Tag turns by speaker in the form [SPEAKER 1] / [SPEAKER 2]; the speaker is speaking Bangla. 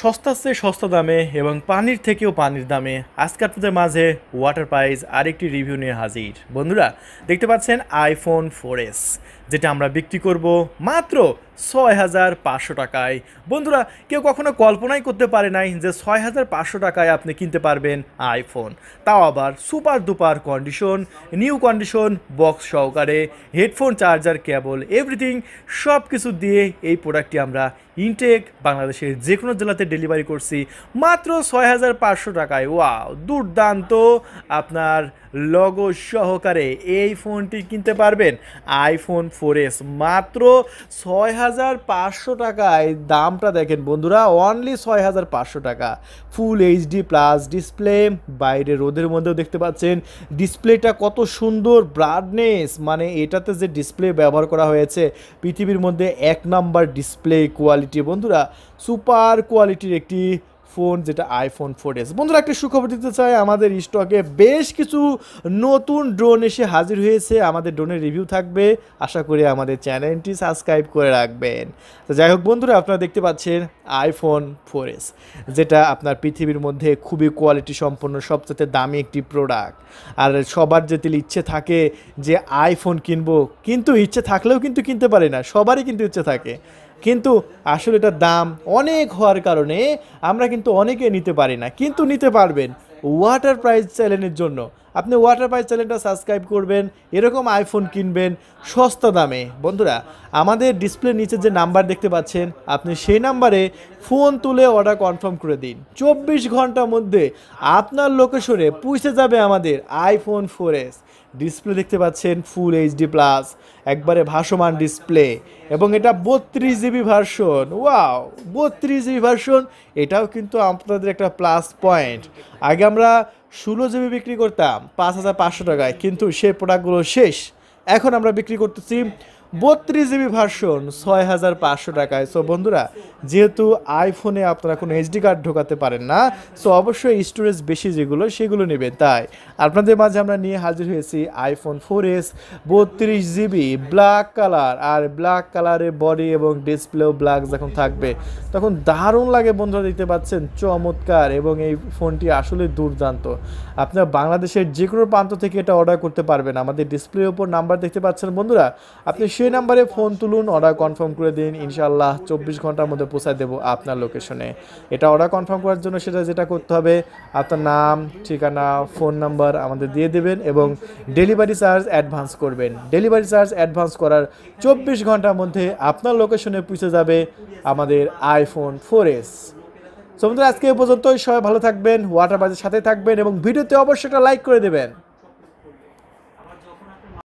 [SPEAKER 1] সস্তা চেয়ে সস্তা দামে এবং পানির থেকেও পানির দামে আজকে তোদের মাঝে ওয়াটার পাইস আরেকটি রিভিউ নিয়ে হাজির বন্ধুরা দেখতে পাচ্ছেন আইফোন ফোর যেটা আমরা বিক্রি করব মাত্র ছয় হাজার পাঁচশো টাকায় বন্ধুরা কেউ কখনো কল্পনাই করতে পারে নাই যে ছয় হাজার পাঁচশো টাকায় আপনি কিনতে পারবেন আইফোন তাও আবার super duper condition new condition box সহকারে হেডফোন চার্জার কেবল এভরিথিং সব কিছু দিয়ে এই প্রোডাক্টটি আমরা ইনটেক বাংলাদেশের যে কোনো জেলাতে ডেলিভারি করছি মাত্র ছয় হাজার পাঁচশো টাকায় ওয়াও দুর্দান্ত আপনার লগো সহকারে এই ফোনটি কিনতে পারবেন আইফোন ফোর এস মাত্র ছয় হাজার পাঁচশো টাকায় দামটা দেখেন বন্ধুরা অনলি ছয় হাজার পাঁচশো টাকা ফুল এইচডি প্লাস ডিসপ্লে বাইরে রোদের মধ্যেও দেখতে পাচ্ছেন ডিসপ্লেটা কত সুন্দর ব্রাডনেস মানে এটাতে যে ডিসপ্লে ব্যবহার করা হয়েছে পৃথিবীর মধ্যে এক নাম্বার ডিসপ্লে কোয়ালিটি বন্ধুরা সুপার কোয়ালিটির একটি ফোন যেটা আইফোন ফোর এস বন্ধুরা একটা সুখবর দিতে চাই আমাদের স্টকে বেশ কিছু নতুন ড্রোন এসে হাজির হয়েছে আমাদের ড্রোনের রিভিউ থাকবে আশা করি আমাদের চ্যানেলটি সাবস্ক্রাইব করে রাখবেন তো যাই হোক বন্ধুরা আপনারা দেখতে পাচ্ছেন আইফোন ফোর এস যেটা আপনার পৃথিবীর মধ্যে খুবই কোয়ালিটি সম্পন্ন সবচেয়ে দামি একটি প্রোডাক্ট আর সবার যেতে ইচ্ছে থাকে যে আইফোন কিনবো কিন্তু ইচ্ছে থাকলেও কিন্তু কিনতে পারে না সবারই কিন্তু ইচ্ছে থাকে কিন্তু আসলে এটার দাম অনেক হওয়ার কারণে আমরা কিন্তু অনেকে নিতে পারি না কিন্তু নিতে পারবেন ওয়াটার প্রাইস চ্যালেঞ্জের জন্য আপনি ওয়াটার পাই চ্যানেলটা সাবস্ক্রাইব করবেন এরকম আইফোন কিনবেন সস্তা দামে বন্ধুরা আমাদের ডিসপ্লে নিচে যে নাম্বার দেখতে পাচ্ছেন আপনি সেই নাম্বারে ফোন তুলে অর্ডার কনফার্ম করে দিন চব্বিশ ঘন্টার মধ্যে আপনার লোকেশনে পৌঁছে যাবে আমাদের আইফোন ফোর ডিসপ্লে দেখতে পাচ্ছেন ফুল এইচডি প্লাস একবারে ভাসমান ডিসপ্লে এবং এটা বত্রিশ জিবি ভার্সন ওয়াও বত্রিশ জিবি ভার্সন এটাও কিন্তু আপনাদের একটা প্লাস পয়েন্ট আগে আমরা ষোলো জিবি বিক্রি করতাম পাঁচ হাজার পাঁচশো টাকায় কিন্তু সেই প্রোডাক্টগুলো শেষ এখন আমরা বিক্রি করতেছি বত্রিশ জিবি ভার্সন ছয় হাজার পাঁচশো টাকায় সো বন্ধুরা যেহেতু আইফোনে আপনারা কোনো এইচডি কার্ড ঢোকাতে পারেন না সো অবশ্যই স্টোরেজ বেশি যেগুলো সেগুলো নেবেন তাই আপনাদের মাঝে আমরা নিয়ে হাজির হয়েছি আইফোন ফোর এস বত্রিশ জিবি ব্ল্যাক কালার আর ব্ল্যাক কালারের বডি এবং ডিসপ্লেও ব্ল্যাক যখন থাকবে তখন দারুণ লাগে বন্ধুরা দেখতে পাচ্ছেন চমৎকার এবং এই ফোনটি আসলে দুর্দান্ত আপনারা বাংলাদেশের যে কোনো প্রান্ত থেকে এটা অর্ডার করতে পারবেন আমাদের ডিসপ্লের ওপর নাম্বার দেখতে পাচ্ছেন বন্ধুরা আপনি সেই নাম্বারে ফোন তুলুন অর্ডার কনফার্ম করে দিন ইনশাল্লাহ চব্বিশ ঘন্টার মধ্যে পৌঁছায় দেবো আপনার লোকেশনে এটা অর্ডার কনফার্ম করার জন্য সেটা যেটা করতে হবে আপনার নাম ঠিকানা ফোন নাম্বার আমাদের দিয়ে দেবেন এবং ডেলিভারি চার্জ অ্যাডভান্স করবেন ডেলিভারি চার্জ অ্যাডভান্স করার চব্বিশ ঘন্টার মধ্যে আপনার লোকেশনে পৌঁছে যাবে আমাদের আইফোন ফোর এস সমুদ্র আজকে এ পর্যন্তই সবাই ভালো থাকবেন ওয়াটার বাজের সাথে থাকবেন এবং ভিডিওতে অবশ্যই একটা লাইক করে দেবেন